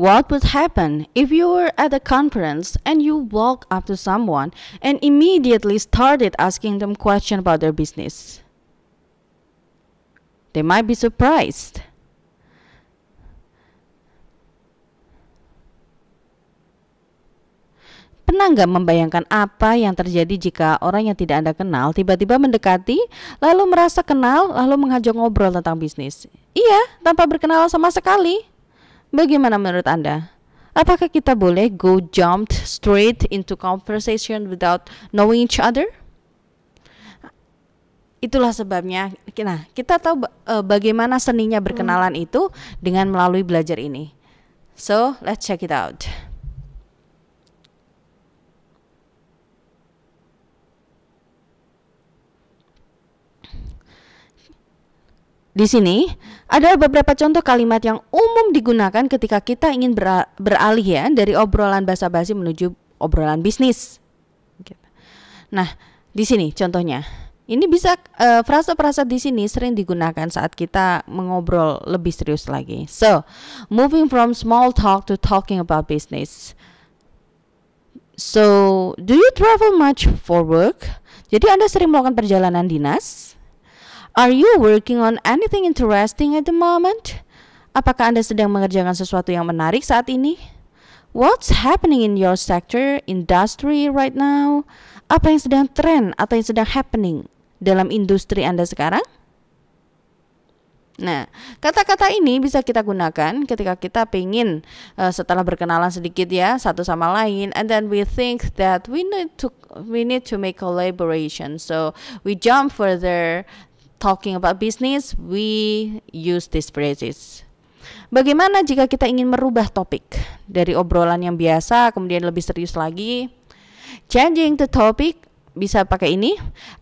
What would happen if you were at a conference and you walk up to someone and immediately started asking them questions about their business? They might be surprised. Pernah nggak membayangkan apa yang terjadi jika orang yang tidak Anda kenal tiba-tiba mendekati, lalu merasa kenal, lalu mengajak ngobrol tentang bisnis? Iya, tanpa berkenalan sama sekali. Bagaimana menurut Anda? Apakah kita boleh go jump straight into conversation without knowing each other? Itulah sebabnya. Nah, kita tahu uh, bagaimana seninya hmm. berkenalan hmm. itu dengan melalui belajar ini. So, let's check it out. Di sini ada beberapa contoh kalimat yang Umum digunakan ketika kita ingin beralih ya dari obrolan basa-basi menuju obrolan bisnis. Gitu. Nah, di sini contohnya. Ini bisa eh, frasa-frasa di sini sering digunakan saat kita mengobrol lebih serius lagi. So, moving from small talk to talking about business. So, do you travel much for work? Jadi Anda sering melakukan perjalanan dinas? Are you working on anything interesting at the moment? Apakah Anda sedang mengerjakan sesuatu yang menarik saat ini? What's happening in your sector, industry right now? Apa yang sedang tren atau yang sedang happening dalam industri Anda sekarang? Nah, kata-kata ini bisa kita gunakan ketika kita ingin uh, eh, setelah berkenalan sedikit ya satu sama lain, and then we think that we need to we need to make collaboration, so we jump further talking about business. We use these phrases. Bagaimana jika kita ingin merubah topik dari obrolan yang biasa kemudian lebih serius lagi? Changing the topic bisa pakai ini.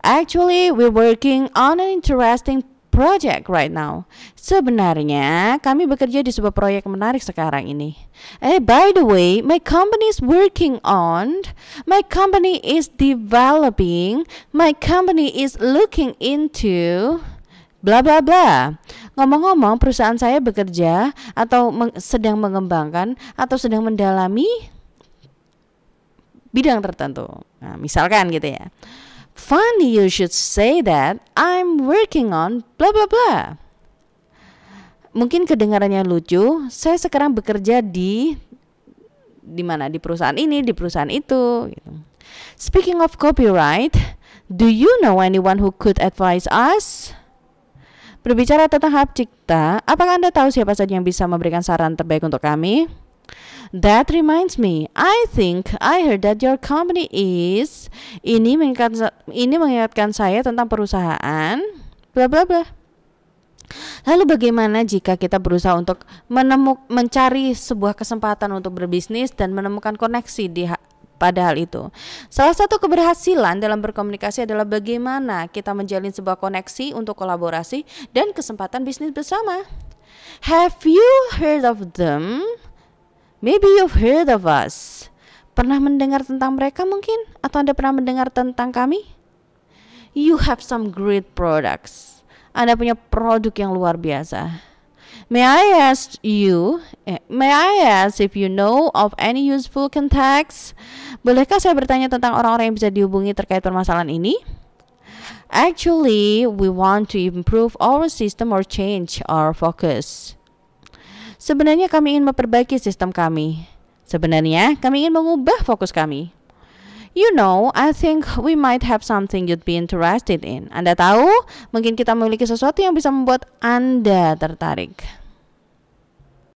Actually, we're working on an interesting project right now. Sebenarnya, kami bekerja di sebuah proyek menarik sekarang ini. Eh, by the way, my company is working on, my company is developing, my company is looking into bla bla bla. Ngomong-ngomong, perusahaan saya bekerja atau meng sedang mengembangkan atau sedang mendalami bidang tertentu. Nah, misalkan gitu ya. Funny you should say that I'm working on bla bla bla. Mungkin kedengarannya lucu, saya sekarang bekerja di di mana di perusahaan ini, di perusahaan itu gitu. Speaking of copyright, do you know anyone who could advise us? Berbicara tentang hak cipta, apakah Anda tahu siapa saja yang bisa memberikan saran terbaik untuk kami? That reminds me, I think I heard that your company is ini mengingatkan ini mengingatkan saya tentang perusahaan bla bla bla. Lalu bagaimana jika kita berusaha untuk menemuk mencari sebuah kesempatan untuk berbisnis dan menemukan koneksi di Padahal itu. Salah satu keberhasilan dalam berkomunikasi adalah bagaimana kita menjalin sebuah koneksi untuk kolaborasi dan kesempatan bisnis bersama. Have you heard of them? Maybe you've heard of us. Pernah mendengar tentang mereka mungkin? Atau Anda pernah mendengar tentang kami? You have some great products. Anda punya produk yang luar biasa. May I ask you, eh, may I ask if you know of any useful contacts? Bolehkah saya bertanya tentang orang-orang yang bisa dihubungi terkait permasalahan ini? Actually, we want to improve our system or change our focus. Sebenarnya kami ingin memperbaiki sistem kami. Sebenarnya kami ingin mengubah fokus kami. You know, I think we might have something you'd be interested in. Anda tahu, mungkin kita memiliki sesuatu yang bisa membuat Anda tertarik.